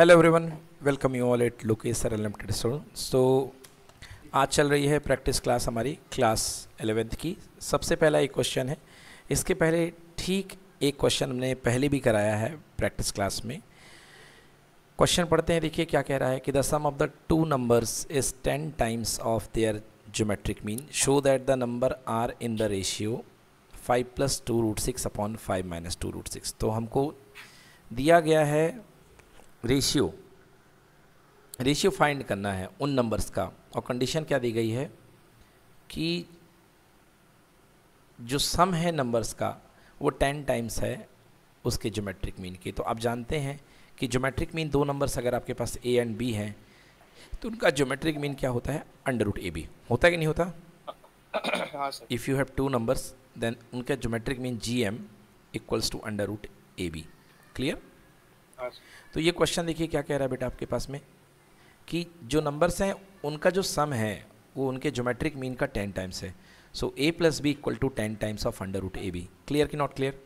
Hello everyone welcome you all at लोकेसर limited सोन so आज चल रही है प्रैक्टिस क्लास हमारी क्लास एलेवेंथ की सबसे पहला एक क्वेश्चन है इसके पहले ठीक एक क्वेश्चन हमने पहले भी कराया है प्रैक्टिस क्लास में क्वेश्चन पढ़ते हैं देखिए क्या कह रहा है कि the sum of the two numbers is ten times of their geometric mean show that the number are in the ratio five plus two root six upon five minus two root six तो हमको दिया गया है ratio ratio find करना है उन numbers का और कंडीशन क्या दी गई है कि जो सम है नंबर्स का वो टेन टाइम्स है उसके ज्योमेट्रिक मीन की तो आप जानते हैं कि ज्योमेट्रिक मीन दो नंबर्स अगर आपके पास ए एंड बी हैं तो उनका ज्योमेट्रिक मीन क्या होता है अंडर रूट ए बी होता है कि नहीं होता if you have two numbers then उनका geometric mean G M equals to under root A B clear तो ये क्वेश्चन देखिए क्या कह रहा है बेटा आपके पास में कि जो नंबर्स हैं उनका जो सम है वो उनके जोमेट्रिक मीन का टेन टाइम्स है so A plus B equal to ten times of under root A B clear कि नॉट क्लियर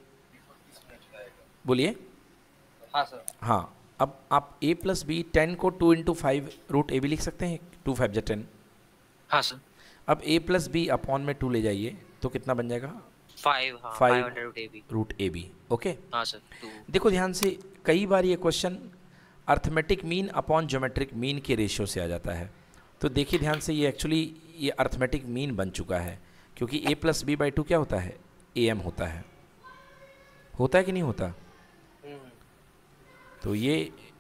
बोलिए हाँ सर हाँ अब आप ए प्लस बी टेन को two into five root A B लिख सकते हैं टू फाइव जै टेन हाँ सर अब ए प्लस बी अपॉन में टू ले जाइए तो कितना बन जाएगा रूट ए बी ओके देखो ध्यान से कई बार ये question arithmetic mean upon geometric mean के रेशियो से आ जाता है तो देखिए ध्यान से ये एक्चुअली ये अर्थमेटिक मीन बन चुका है क्योंकि A plus B by two क्या होता है ए एम होता है होता है कि नहीं होता तो ये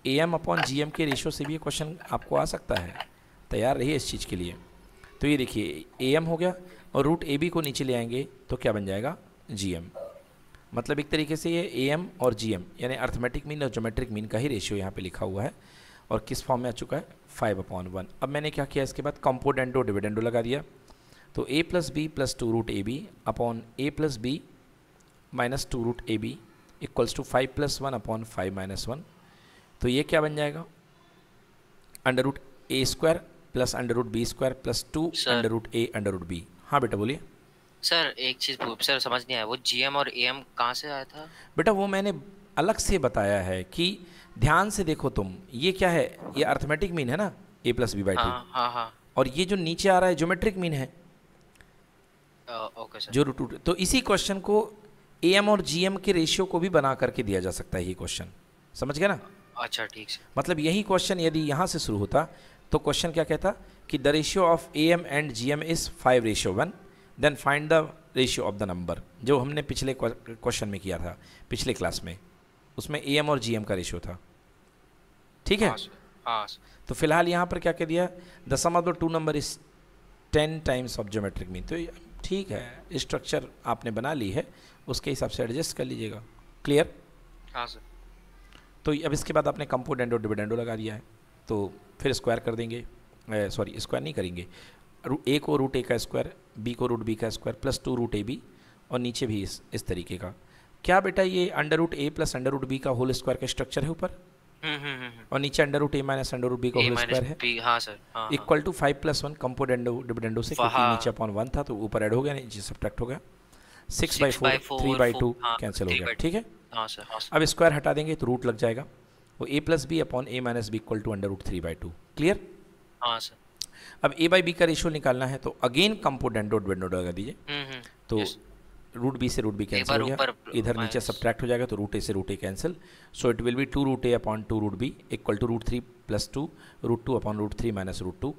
A M upon G M के रेशो से भी क्वेश्चन आपको आ सकता है तैयार रहिए इस चीज़ के लिए तो ये देखिए ए एम हो गया और रूट ए बी को नीचे ले आएंगे तो क्या बन जाएगा जी एम मतलब एक तरीके से ये ए एम और जी एम यानी अर्थमेटिक मीन और जोमेट्रिक मीन का ही रेशियो यहाँ पे लिखा हुआ है और किस फॉर्म में आ चुका है फाइव अपॉन वन अब मैंने क्या किया इसके बाद कॉम्पोडेंडो डिविडेंडो लगा दिया तो A plus B plus two root A B upon A plus B minus two root A B equals to five plus one upon five minus one तो ये क्या बन जाएगा under root A square plus under root B square plus two under root A under root B हाँ बेटा बोलिए sir एक चीज़ sir समझ नहीं आया वो जीएम और एएम कहाँ से आया था बेटा वो मैंने अलग से बताया है कि ध्यान से देखो तुम ये क्या है ये अर्थमेटिक मीन है ना A plus B by two और ये जो नीचे आ रहा है ज्योमेट्रिक मीन है ओके सर जो रूट तो इसी क्वेश्चन को ए एम और जी एम के रेशियो को भी बना करके दिया जा सकता है ये क्वेश्चन समझ गया ना अच्छा ठीक है मतलब यही क्वेश्चन यदि यहाँ से शुरू होता तो क्वेश्चन क्या कहता कि the ratio of A M and G M is five ratio one then find the ratio of the number जो हमने पिछले क्वेश्चन में किया था पिछले क्लास में उसमें ए एम और जी एम का रेशियो था ठीक है हाँ, हाँ, तो फिलहाल यहाँ पर क्या कह दिया the sum of the two number is ten times of geometric mean तो ठीक है स्ट्रक्चर आपने बना ली है उसके हिसाब से एडजस्ट कर लीजिएगा क्लियर हाँ सर तो अब इसके बाद आपने कंपोडेंडो डिविडेंडो लगा दिया है तो फिर स्क्वायर कर देंगे सॉरी स्क्वायर नहीं करेंगे ए को रूट ए का स्क्वायर बी को रूट बी का square plus two root A B और नीचे भी इस इस तरीके का क्या बेटा ये under root A plus under root B का होल स्क्वायर का स्ट्रक्चर है ऊपर हम्म, हम्म, हम्म, और नीचे under root A minus under root B का होल स्क्वायर है equal to five plus one componendo dividendo से नीचे अपॉन वन था तो ऊपर एड हो गया नीचे सब्ट्रैक्ट हो गया six by four three by two cancel हो गया ठीक है हाँ, हाँ, अब स्क्वायर हटा देंगे तो रूट लग जाएगा वो A plus B upon A minus B equal to under root three by two clear हाँ सर अब ए बाई बी का रेशियो निकालना है तो अगेन कंपोडेंट डॉट डॉट लगा दीजिए हम्म, हम्म. तो रूट बी से रूट बी कैंसिल हो गया इधर नीचे सब्ट्रैक्ट हो जाएगा तो रूट ए से root A cancel so it will be two root A upon two root B equal to root three plus two root two upon root three minus root two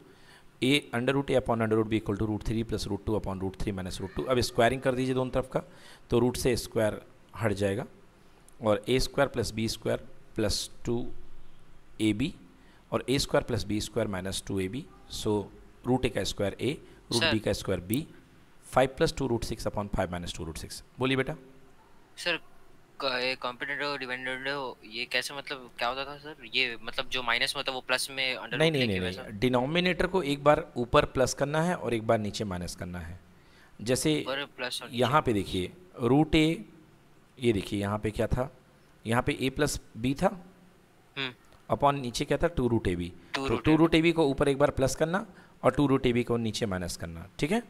A under root A upon under root B equal to root three plus root two upon root three minus root two अब squaring कर दीजिए दोनों तरफ का तो root से square हट जाएगा और A square plus B square plus two A B और A square plus B square minus two A B so root A का स्क्वायर ए रूट बी का square B five plus two root six upon five minus two root six बोलिए बेटा sir competent और dependent ये कैसे मतलब क्या होता था सर ये मतलब जो माइनस में होता है वो प्लस में अंडर नहीं नहीं नहीं डिनोमिनेटर को एक बार ऊपर प्लस करना है और एक बार नीचे माइनस करना है जैसे यहाँ पे देखिए रूट ए ये देखिए यहाँ पे क्या था यहाँ पे ए प्लस बी था हम्म। अपॉन नीचे क्या था टू रूट ए बी तो टू रूट ए बी को ऊपर एक बार प्लस करना और टू रूट ए बी को नीचे माइनस करना ठीक है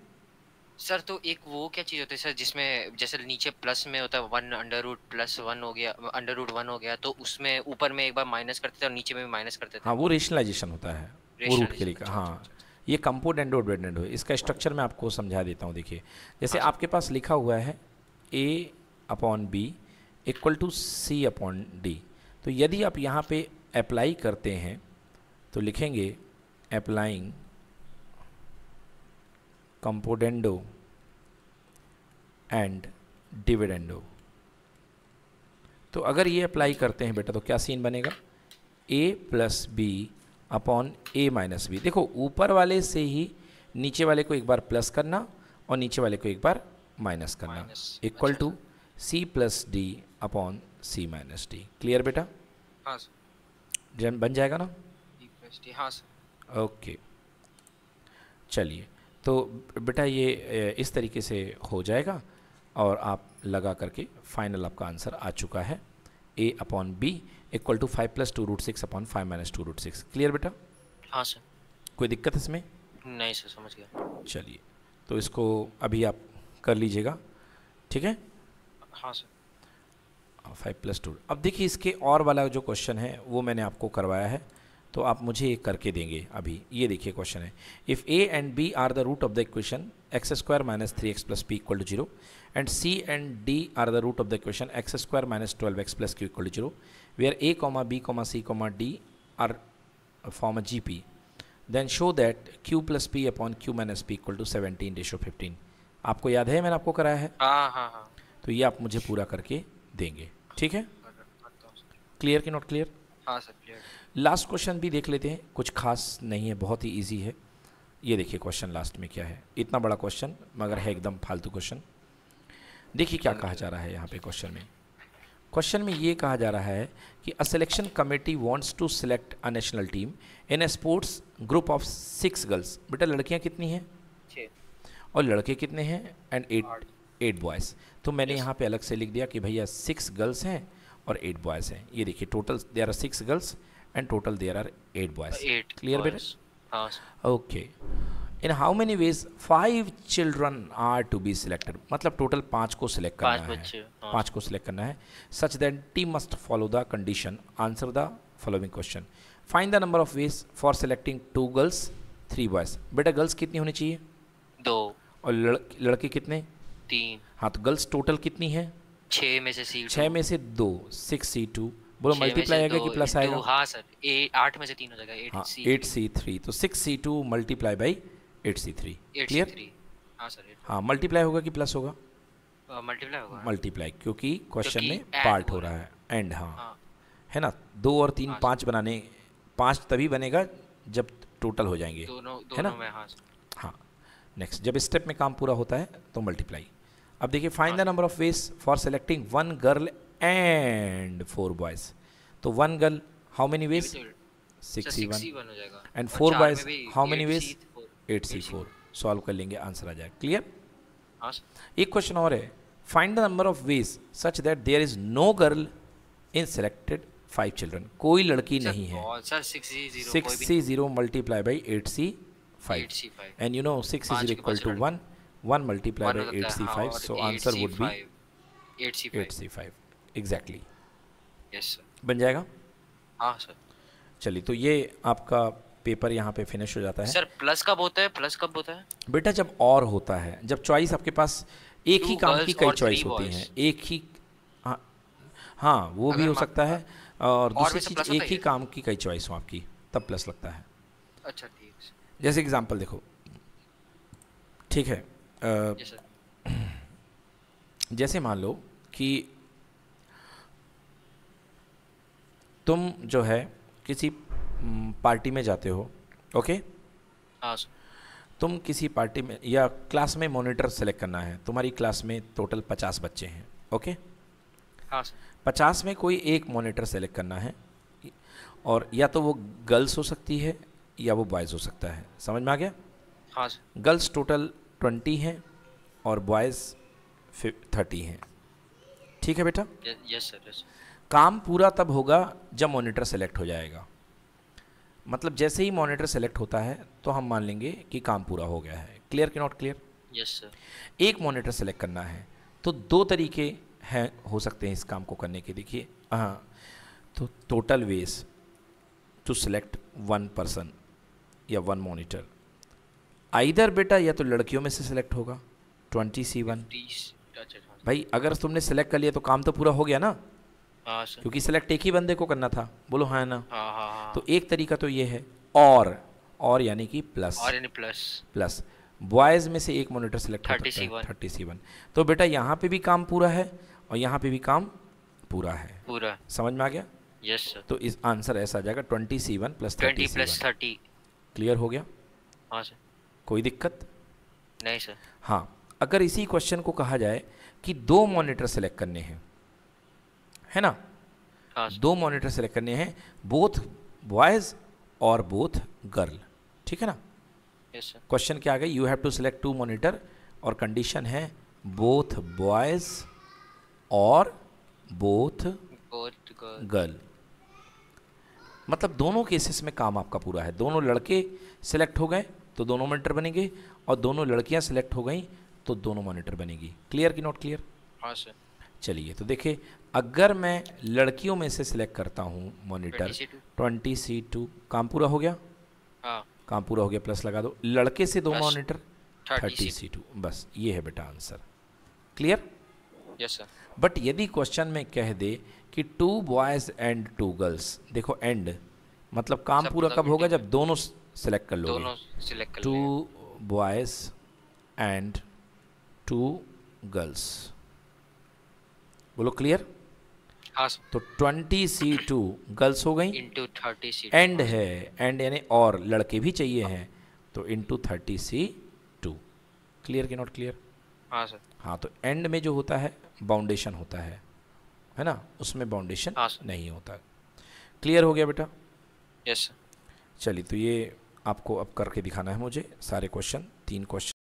सर तो एक वो क्या चीज़ होती है सर जिसमें जैसे नीचे प्लस में होता है one under root plus one हो गया अंडर रूट वन हो गया तो उसमें ऊपर में एक बार माइनस करते थे और नीचे में भी माइनस करते थे हाँ वो रेशनलाइजेशन होता है वो रूट के लिए हाँ अच्छा, अच्छा, अच्छा। ये कंपोड एंड डिपेंडेंट हो इसका स्ट्रक्चर मैं आपको समझा देता हूँ देखिए जैसे हाँ, आपके पास लिखा हुआ है A upon B equal to C upon D तो यदि आप यहाँ पे अप्लाई करते हैं तो लिखेंगे अप्लाइंग कंपोडेंडो एंड डिविडेंडो तो अगर ये अप्लाई करते हैं बेटा तो क्या सीन बनेगा A plus B upon A minus B देखो ऊपर वाले से ही नीचे वाले को एक बार प्लस करना और नीचे वाले को एक बार माइनस करना equal to C plus D upon C minus T clear बेटा हाँ सर जन बन जाएगा ना हाँ सर ओके चलिए तो बेटा ये इस तरीके से हो जाएगा और आप लगा करके फाइनल आपका आंसर आ चुका है A upon B equal to five plus two root six upon five minus two root six clear बेटा हाँ सर कोई दिक्कत इसमें नहीं सर समझ गया चलिए तो इसको अभी आप कर लीजिएगा ठीक है हाँ सर फाइव प्लस टू अब देखिए इसके और वाला जो क्वेश्चन है वो मैंने आपको करवाया है तो आप मुझे ये करके देंगे अभी ये देखिए क्वेश्चन है if A and B are the root of the equation X square minus three X plus P equal to zero and C and D are the root of the equation X square minus twelve X plus Q equal to zero are A comma B comma C comma D are form a G P then show that Q plus P upon Q minus P equal to seventeen ratio fifteen आपको याद है मैंने आपको कराया है हाँ हाँ हाँ तो ये आप मुझे पूरा करके देंगे ठीक है क्लियर की नॉट क्लियर हाँ सर क्लियर लास्ट क्वेश्चन भी देख लेते हैं कुछ खास नहीं है बहुत ही ईजी है ये देखिए क्वेश्चन लास्ट में क्या है इतना बड़ा क्वेश्चन मगर है एकदम फालतू क्वेश्चन देखिए क्या कहा जा रहा है यहाँ पे क्वेश्चन में क्वेश्चन में ये कहा जा रहा है कि a selection committee wants to select a national team in a sports group of six girls बेटा लड़कियाँ कितनी हैं और लड़के कितने हैं एंड एट एट बॉयज़ तो मैंने yes. यहाँ पे अलग से लिख दिया कि भैया सिक्स गर्ल्स हैं और एट बॉयज़ हैं ये देखिए total there are six girls and total there are eight boys clear बेटा okay in how many ways five children are to be selected मतलब टोटल पाँच को सिलेक्ट हाँ। करना है पाँच को सिलेक्ट करना है such that team must follow the condition answer the following question find the number of ways for selecting two girls three boys बेटा गर्ल्स कितनी होनी चाहिए दो और लड़, लड़के कितने तीन हाँ तो गर्ल्स टोटल कितनी है छह में से सी छह में से दो सिक्स सी टू बोलो मल्टीप्लाई आएगा कि प्लस आएगा हाँ सर आठ में से तीन हो जाएगा एट सी थ्री तो six C two multiply by eight C three clear हाँ सर हाँ मल्टीप्लाई होगा कि प्लस होगा मल्टीप्लाई होगा मल्टीप्लाई क्योंकि क्वेश्चन में पार्ट हो रहा है एंड हाँ।, हाँ है ना दो और तीन हाँ, पाँच बनाने पाँच तभी बनेगा जब टोटल हो जाएंगे है ना हाँ नेक्स्ट हाँ। जब स्टेप में काम पूरा होता है तो मल्टीप्लाई अब देखिए find the number of ways for selecting one girl and four boys तो one girl how many ways sixty one and four boys how many ways eight C four solve कर लेंगे आंसर आ जाएगा clear हाँ, एक question और है find the number of ways such that there is no girl in selected five children कोई लड़की sir, नहीं है six C zero multiply by eight C five and you know six is equal to one 1 multiplied by 8c5 so answer would be 8c5 8c5 exactly yes sir बन जाएगा हाँ sir चलिए तो ये आपका पेपर यहाँ पे फिनिश हो जाता है सर प्लस कब होता है प्लस कब होता है बेटा जब और होता है जब चॉइस आपके पास एक ही काम की कई चॉइस होती है एक ही हाँ, हाँ वो भी हो सकता है हाँ। और दूसरी चीज एक ही काम की कई चॉइस हो आपकी तब प्लस लगता है अच्छा ठीक जैसे एग्जांपल देखो ठीक है जैसे मान लो कि तुम जो है किसी हम्म, पार्टी में जाते हो ओके हाँ, तुम किसी पार्टी में या क्लास में मॉनिटर सेलेक्ट करना है तुम्हारी क्लास में टोटल पचास बच्चे हैं ओके हाँ, पचास में कोई एक मॉनिटर सेलेक्ट करना है और या तो वो गर्ल्स हो सकती है या वो बॉयज़ हो सकता है समझ में आ गया हाँ, गर्ल्स टोटल ट्वेंटी हैं और बॉयज़ थर्टी हैं ठीक है बेटा यस सर यस काम पूरा तब होगा जब मॉनिटर सेलेक्ट हो जाएगा मतलब जैसे ही मॉनिटर सेलेक्ट होता है तो हम मान लेंगे कि काम पूरा हो गया है क्लियर कि नॉट क्लियर यस सर एक मॉनिटर सेलेक्ट करना है तो दो तरीके हैं हो सकते हैं इस काम को करने के देखिए हाँ तो total ways to select one person या वन मॉनिटर आइधर बेटा या तो लड़कियों में से सिलेक्ट होगा ट्वेंटी सी वन भाई अगर तुमने सिलेक्ट कर लिया तो काम तो पूरा हो गया ना हाँ, क्योंकि सिलेक्ट एक ही बंदे को करना था बोलो हाँ ना हाँ, हाँ, तो एक तरीका तो ये है और और यानी कि प्लस और यानी प्लस प्लस बॉयज में से एक monitor select thirty C thirty C one तो बेटा यहाँ पे भी काम पूरा है और यहाँ पे भी काम पूरा है पूरा समझ में आ गया यस सर तो इस आंसर ऐसा आ जाएगा twenty C one plus thirty plus thirty clear हो गया हाँ सर कोई दिक्कत नहीं सर हाँ अगर इसी क्वेश्चन को कहा जाए कि दो मॉनिटर सेलेक्ट करने हैं है ना हाँ दो मॉनिटर सेलेक्ट करने हैं बोथ बॉयज और बोथ गर्ल ठीक है ना क्वेश्चन क्या आ गया you have to select two monitor और कंडीशन है बोथ बॉयज और बोथ गर्ल मतलब दोनों केसेस में काम आपका पूरा है दोनों लड़के सेलेक्ट हो गए तो दोनों मॉनिटर बनेंगे और दोनों लड़कियां सेलेक्ट हो गई तो दोनों मॉनिटर बनेगी क्लियर की नॉट क्लियर हाँ सर चलिए तो देखिए अगर मैं लड़कियों में से सिलेक्ट करता हूँ मॉनिटर ट्वेंटी सी टू काम पूरा हो गया हाँ काम पूरा हो गया प्लस लगा दो लड़के से दो मॉनिटर थर्टी सी टू बस ये है बेटा answer clear yes sir but यदि क्वेश्चन में कह दे कि two boys and two girls देखो एंड मतलब काम पूरा कब होगा जब दोनों सेलेक्ट कर सेलेक्ट कर two boys and two girls बोलो क्लियर हाँ तो ट्वेंटी सी टू गर्ल्स हो गई इंटू थर्टी सी एंड है एंड यानी और लड़के भी चाहिए हाँ। हैं तो into thirty C two clear के नॉट क्लियर हाँ सर हाँ तो एंड में जो होता है बाउंडेशन होता है है ना उसमें बाउंडेशन हाँ, नहीं होता क्लियर हो गया बेटा यस yes, सर चलिए तो ये आपको अब करके दिखाना है मुझे सारे क्वेश्चन तीन क्वेश्चन